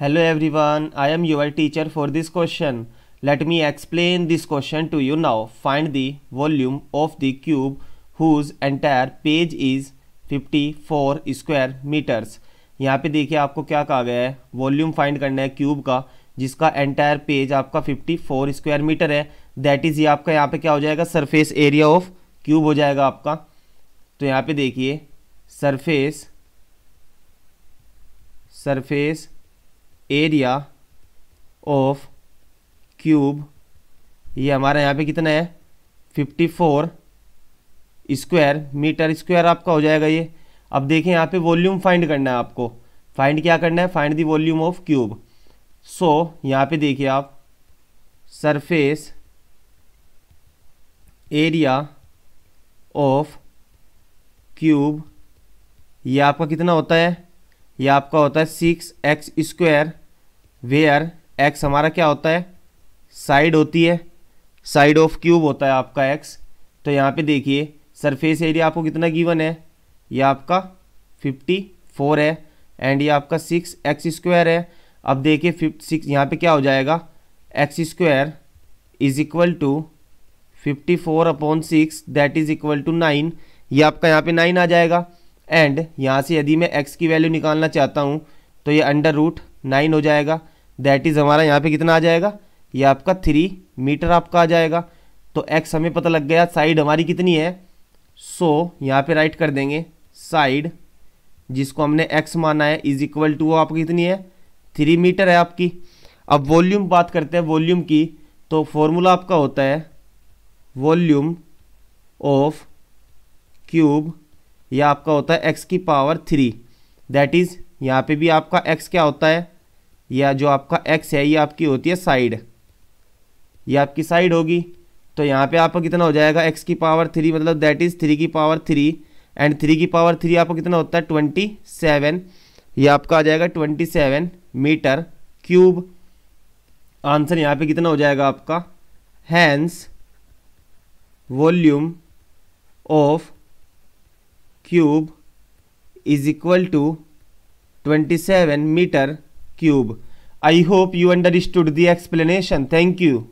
Hello everyone I am your teacher for this question let me explain this question to you now find the volume of the cube whose entire page is 54 square metres यहाँ पे देखिए आपको क्या कहा गया है volume find करना है क्यूब का जिसका एंटायर पेज आपका 54 स्क्वायर मीटर है दैट इज ये आपका यहाँ पे क्या हो जाएगा सरफेस एरिया ऑफ क्यूब हो जाएगा आपका तो यहाँ पे देखिए surface surface area of cube ये हमारे यहाँ पे कितना है 54 स्क्वायर मीटर स्क्वायर आपका हो जाएगा ये अब देखें यहाँ पे वॉल्यूम फाइंड करना है आपको फाइंड क्या करना है find the volume of cube so यहाँ पे देखिए आप सरफेस एरिया ऑफ क्यूब ये आपका कितना होता है ये आपका होता है six x square where x हमारा क्या होता है साइड होती है साइड ऑफ क्यूब होता है आपका एक्स तो यहाँ पे देखिए सरफेस एरिया आपको कितना गिवन है ये आपका 54 है एंड ये आपका 6 एक्स स्क्वायर है अब देखिए फिफ्ट सिक्स यहाँ पर क्या हो जाएगा x square is equal to fifty four upon six that is equal to nine ये आपका यहाँ पे नाइन आ जाएगा एंड यहाँ से यदि मैं एक्स की वैल्यू निकालना चाहता हूँ तो ये अंडर रूट नाइन हो जाएगा दैट इज़ हमारा यहाँ पे कितना आ जाएगा ये आपका थ्री मीटर आपका आ जाएगा तो एक्स हमें पता लग गया साइड हमारी कितनी है सो यहाँ पे राइट कर देंगे साइड जिसको हमने एक्स माना है इज इक्वल टू आपकी कितनी है थ्री मीटर है आपकी अब वॉल्यूम बात करते हैं वॉल्यूम की तो फॉर्मूला आपका होता है वॉल्यूम ऑफ क्यूब या आपका होता है एक्स की पावर थ्री दैट इज़ यहाँ पे भी आपका एक्स क्या होता है या जो आपका एक्स है ये आपकी होती है साइड ये आपकी साइड होगी तो यहाँ पे आपका कितना हो जाएगा एक्स की पावर थ्री मतलब दैट इज़ थ्री की पावर थ्री एंड थ्री की पावर थ्री आपका कितना होता है ट्वेंटी सेवन ये आपका आ जाएगा twenty seven metre cube answer यहाँ पे कितना हो जाएगा आपका hence volume of cube is equal to twenty seven metre cube I hope you understood the explanation. Thank you.